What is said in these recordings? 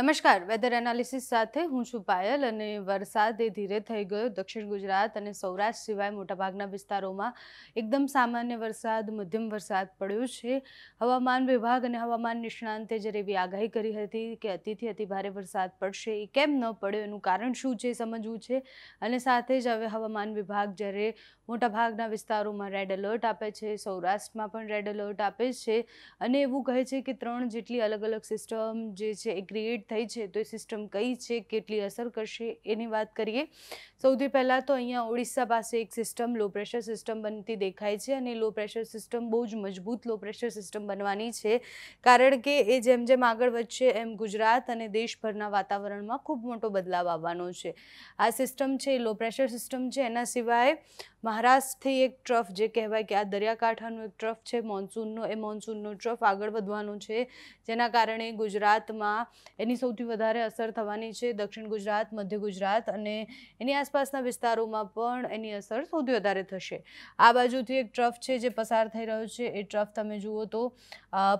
નમસ્કાર weather analysis સાથે હું છું પાયલ અને વરસાદ એ ધીરે થઈ ગયો દક્ષિણ ગુજરાત અને સૌરાષ્ટ્ર સિવાય મોટાભાગના વિસ્તારોમાં એકદમ સામાન્ય વરસાદ મધ્યમ વરસાદ પડ્યો છે હવામાન વિભાગ અને હવામાન નિષ્ણાંતે જ્યારે એવી આગાહી કરી હતી કે અતિથી અતિભારે વરસાદ પડશે એ કેમ ન પડ્યો એનું કારણ શું છે સમજવું છે અને સાથે જ હવે હવામાન વિભાગ જ્યારે મોટાભાગના વિસ્તારોમાં રેડ એલર્ટ આપે છે સૌરાષ્ટ્રમાં પણ રેડ એલર્ટ આપે છે અને એવું કહે છે કે ત્રણ જેટલી અલગ અલગ સિસ્ટમ જે છે એ ક્રિએટ ક્રિએટ થઈ છે તો એ સિસ્ટમ કઈ છે કેટલી અસર કરશે એની વાત કરીએ સૌથી પહેલાં તો અહીંયા ઓડિશા પાસે એક સિસ્ટમ લો પ્રેશર સિસ્ટમ બનતી દેખાય છે અને લો પ્રેશર સિસ્ટમ બહુ જ મજબૂત લો પ્રેશર સિસ્ટમ બનવાની છે કારણ કે એ જેમ જેમ આગળ વધશે એમ ગુજરાત અને દેશભરના વાતાવરણમાં ખૂબ મોટો બદલાવ આવવાનો છે આ સિસ્ટમ છે લો પ્રેશર સિસ્ટમ છે એના સિવાય મહારાષ્ટ્રથી એક ટ્રફ જે કહેવાય કે આ દરિયાકાંઠાનું એક ટ્રફ છે મોન્સૂનનો એ મોન્સૂનનો ટ્રફ આગળ વધવાનો છે જેના કારણે ગુજરાતમાં એની એની સૌથી વધારે અસર થવાની છે દક્ષિણ ગુજરાત મધ્ય ગુજરાત અને એની આસપાસના વિસ્તારોમાં પણ એની અસર સૌથી વધારે થશે આ બાજુથી એક ટ્રફ છે જે પસાર થઈ રહ્યો છે એ ટ્રફ તમે જુઓ તો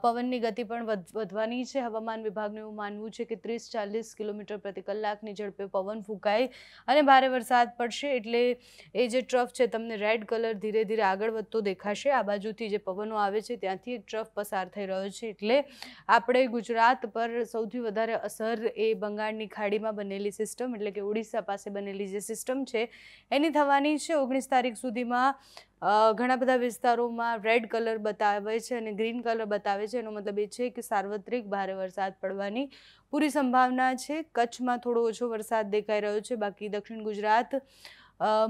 પવનની ગતિ પણ વધવાની છે હવામાન વિભાગનું એવું માનવું છે કે ત્રીસ ચાલીસ કિલોમીટર પ્રતિ કલાકની ઝડપે પવન ફૂંકાય અને ભારે વરસાદ પડશે એટલે એ જે ટ્રફ છે તમને રેડ કલર ધીરે ધીરે આગળ વધતો દેખાશે આ બાજુથી જે પવનો આવે છે ત્યાંથી એક ટ્રફ પસાર થઈ રહ્યો છે એટલે આપણે ગુજરાત પર સૌથી વધારે અસર એ બંગાળની ખાડીમાં બનેલી સિસ્ટમ એટલે કે ઓડિશા પાસે બનેલી જે સિસ્ટમ છે એની થવાની છે ઓગણીસ તારીખ સુધીમાં ઘણા બધા વિસ્તારોમાં રેડ કલર બતાવે છે અને ગ્રીન કલર બતાવે છે એનો મતલબ એ છે કે સાર્વત્રિક ભારે વરસાદ પડવાની પૂરી સંભાવના છે કચ્છમાં થોડો ઓછો વરસાદ દેખાઈ રહ્યો છે બાકી દક્ષિણ ગુજરાત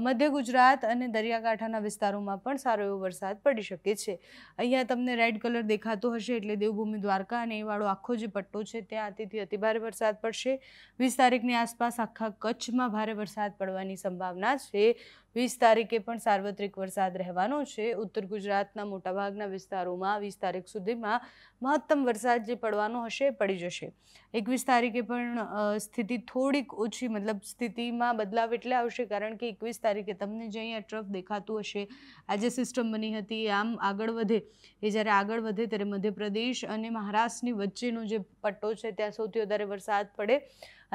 મધ્ય ગુજરાત અને દરિયાકાંઠાના વિસ્તારોમાં પણ સારો એવો વરસાદ પડી શકે છે અહીંયા તમને રેડ કલર દેખાતો હશે એટલે દેવભૂમિ દ્વારકા અને એ વાળો આખો જે પટ્ટો છે ત્યાં અતિથી અતિભારે વરસાદ પડશે વીસ તારીખની આસપાસ આખા કચ્છમાં ભારે વરસાદ પડવાની સંભાવના છે વીસ તારીખે પણ સાર્વત્રિક વરસાદ રહેવાનો છે ઉત્તર ગુજરાતના મોટાભાગના વિસ્તારોમાં વીસ તારીખ સુધીમાં મહત્તમ વરસાદ જે પડવાનો હશે પડી જશે એકવીસ તારીખે પણ સ્થિતિ થોડીક ઓછી મતલબ સ્થિતિમાં બદલાવ એટલે આવશે કારણ કે એકવીસ તારીખે તમને જે અહીંયા ટ્રફ દેખાતું હશે આ જે સિસ્ટમ બની હતી એ આમ આગળ વધે એ જ્યારે આગળ વધે ત્યારે મધ્યપ્રદેશ અને મહારાષ્ટ્રની વચ્ચેનો જે પટ્ટો છે ત્યાં સૌથી વધારે વરસાદ પડે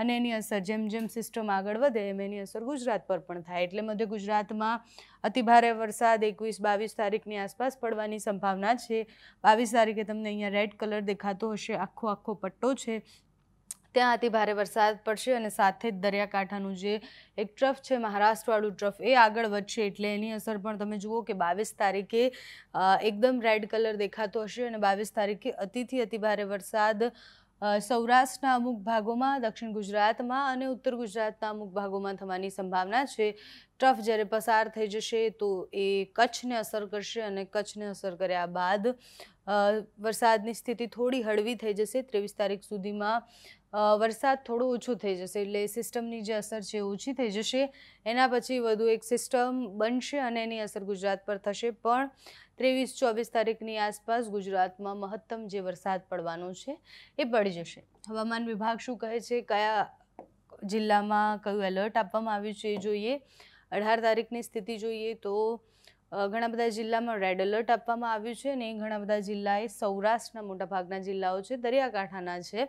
અને એની અસર જેમ જેમ સિસ્ટમ આગળ વધે એમ એની અસર ગુજરાત પર પણ થાય એટલે મધ્ય ગુજરાત ગુજરાતમાં અતિભારે વરસાદ એકવીસ બાવીસ તારીખની આસપાસ પડવાની સંભાવના છે બાવીસ તારીખે તમને અહીંયા રેડ કલર દેખાતો હશે આખો આખો પટ્ટો છે ત્યાં અતિ ભારે વરસાદ પડશે અને સાથે જ દરિયાકાંઠાનું જે એક ટ્રફ છે મહારાષ્ટ્રવાળું ટ્રફ એ આગળ વધશે એટલે એની અસર પણ તમે જુઓ કે બાવીસ તારીખે એકદમ રેડ કલર દેખાતો હશે અને બાવીસ તારીખે અતિથી અતિભારે વરસાદ સૌરાષ્ટ્રના અમુક ભાગોમાં દક્ષિણ ગુજરાતમાં અને ઉત્તર ગુજરાતના અમુક ભાગોમાં થવાની સંભાવના છે ટ્રફ જ્યારે પસાર થઈ જશે તો એ કચ્છને અસર કરશે અને કચ્છને અસર કર્યા બાદ વરસાદની સ્થિતિ થોડી હળવી થઈ જશે ત્રેવીસ તારીખ સુધીમાં વરસાદ થોડો ઓછો થઈ જશે એટલે સિસ્ટમની જે અસર છે ઓછી થઈ જશે એના પછી વધુ એક સિસ્ટમ બનશે અને એની અસર ગુજરાત પર થશે પણ ત્રેવીસ ચોવીસ તારીખની આસપાસ ગુજરાતમાં મહત્તમ જે વરસાદ પડવાનો છે એ પડી જશે હવામાન વિભાગ શું કહે છે કયા જિલ્લામાં કયું એલર્ટ આપવામાં આવ્યું છે એ જોઈએ અઢાર તારીખની સ્થિતિ જોઈએ તો ઘણા બધા જિલ્લામાં રેડ એલર્ટ આપવામાં આવ્યું છે અને એ ઘણા બધા જિલ્લાએ સૌરાષ્ટ્રના મોટાભાગના જિલ્લાઓ છે દરિયાકાંઠાના છે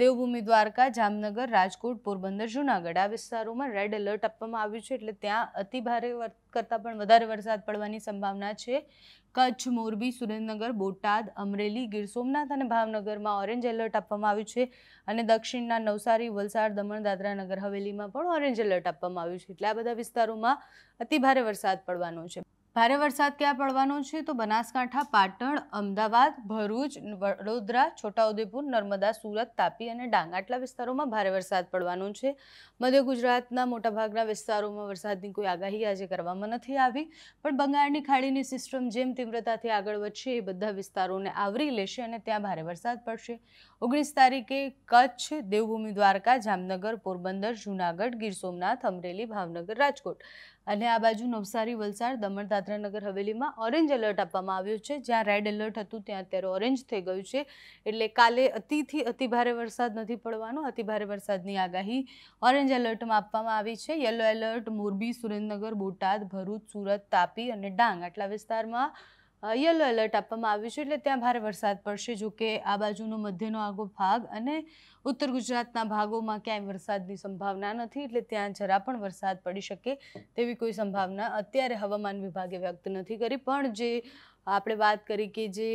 દેવભૂમિ દ્વારકા જામનગર રાજકોટ પોરબંદર જુનાગઢ આ વિસ્તારોમાં રેડ એલર્ટ આપવામાં આવ્યું છે એટલે ત્યાં અતિભારે કરતાં પણ વધારે વરસાદ પડવાની સંભાવના છે કચ્છ મોરબી સુરેન્દ્રનગર બોટાદ અમરેલી ગીર સોમનાથ અને ભાવનગરમાં ઓરેન્જ એલર્ટ આપવામાં આવ્યું છે અને દક્ષિણના નવસારી વલસાડ દમણ દાદરા નગર હવેલીમાં પણ ઓરેન્જ એલર્ટ આપવામાં આવ્યું છે એટલે આ બધા વિસ્તારોમાં અતિભારે વરસાદ પડવાનો છે ભારે વરસાદ ક્યાં પડવાનો છે તો બનાસકાંઠા પાટણ અમદાવાદ ભરૂચ વડોદરા છોટાઉદેપુર નર્મદા સુરત તાપી અને ડાંગ આટલા વિસ્તારોમાં ભારે વરસાદ પડવાનો છે મધ્ય ગુજરાતના મોટાભાગના વિસ્તારોમાં વરસાદની કોઈ આગાહી આજે કરવામાં નથી આવી પણ બંગાળની ખાડીની સિસ્ટમ જેમ તીવ્રતાથી આગળ વધશે એ બધા વિસ્તારોને આવરી લેશે અને ત્યાં ભારે વરસાદ પડશે ઓગણીસ તારીખે કચ્છ દેવભૂમિ દ્વારકા જામનગર પોરબંદર જૂનાગઢ ગીર સોમનાથ અમરેલી ભાવનગર રાજકોટ અને આ બાજુ નવસારી વલસાડ દમણ નગર હવેલીમાં ઓરેન્જ એલર્ટ આપવામાં આવ્યું છે જ્યાં રેડ એલર્ટ હતું ત્યાં અત્યારે ઓરેન્જ થઈ ગયું છે એટલે કાલે અતિથી અતિભારે વરસાદ નથી પડવાનો અતિભારે વરસાદની આગાહી ઓરેન્જ એલર્ટમાં આપવામાં આવી છે યલો એલર્ટ મોરબી સુરેન્દ્રનગર બોટાદ ભરૂચ સુરત તાપી અને ડાંગ આટલા વિસ્તારમાં યલો એલર્ટ આપવામાં આવ્યું છે એટલે ત્યાં ભારે વરસાદ પડશે જો કે આ બાજુનો મધ્યનો આગો ભાગ અને ઉત્તર ગુજરાતના ભાગોમાં ક્યાંય વરસાદની સંભાવના નથી એટલે ત્યાં જરા પણ વરસાદ પડી શકે તેવી કોઈ સંભાવના અત્યારે હવામાન વિભાગે વ્યક્ત નથી કરી પણ જે આપણે વાત કરી કે જે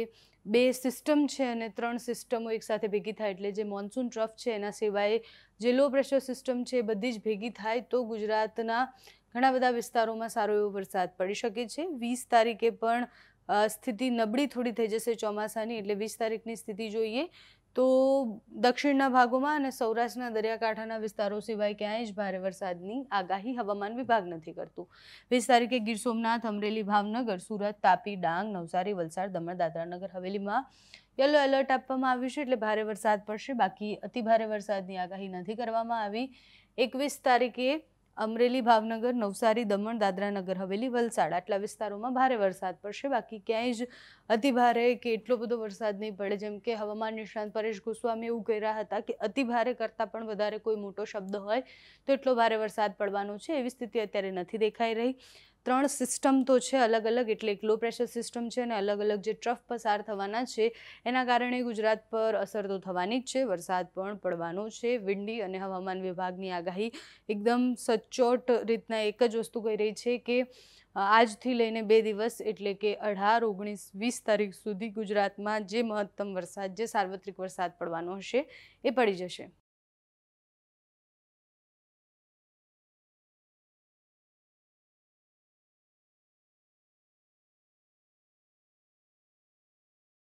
બે સિસ્ટમ છે અને ત્રણ સિસ્ટમો એકસાથે ભેગી થાય એટલે જે મોન્સૂન ટ્રફ છે એના સિવાય જે લો પ્રેશર સિસ્ટમ છે બધી જ ભેગી થાય તો ગુજરાતના ઘણા બધા વિસ્તારોમાં સારો એવો વરસાદ પડી શકે છે વીસ તારીખે પણ સ્થિતિ નબળી થોડી થઈ જશે ચોમાસાની એટલે વીસ તારીખની સ્થિતિ જોઈએ તો દક્ષિણના ભાગોમાં અને સૌરાષ્ટ્રના દરિયાકાંઠાના વિસ્તારો સિવાય ક્યાંય જ ભારે વરસાદની આગાહી હવામાન વિભાગ નથી કરતું વીસ તારીખે ગીર સોમનાથ અમરેલી ભાવનગર સુરત તાપી ડાંગ નવસારી વલસાડ દમણ દાદરાનગર હવેલીમાં યલો એલર્ટ આપવામાં આવ્યું છે એટલે ભારે વરસાદ પડશે બાકી અતિભારે વરસાદની આગાહી નથી કરવામાં આવી એકવીસ તારીખે અમરેલી ભાવનગર નવસારી દમણ દાદરાનગર હવેલી વલસાડ આટલા વિસ્તારોમાં ભારે વરસાદ પડશે બાકી ક્યાંય જ અતિભારે કે એટલો બધો વરસાદ નહીં પડે જેમ કે હવામાન નિષ્ણાંત પરેશ ગોસ્વામી એવું કહી રહ્યા હતા કે અતિભારે કરતાં પણ વધારે કોઈ મોટો શબ્દ હોય તો એટલો ભારે વરસાદ પડવાનો છે એવી સ્થિતિ અત્યારે નથી દેખાઈ રહી ત્રણ સિસ્ટમ તો છે અલગ અલગ એટલે એક લો પ્રેશર સિસ્ટમ છે અને અલગ અલગ જે ટ્રફ પસાર થવાના છે એના કારણે ગુજરાત પર અસર તો થવાની જ છે વરસાદ પણ પડવાનો છે વિંડી અને હવામાન વિભાગની આગાહી એકદમ સચોટ રીતના એક જ વસ્તુ કહી રહી છે કે આજથી લઈને બે દિવસ એટલે કે અઢાર ઓગણીસ વીસ તારીખ સુધી ગુજરાતમાં જે મહત્તમ વરસાદ જે સાર્વત્રિક વરસાદ પડવાનો હશે એ પડી જશે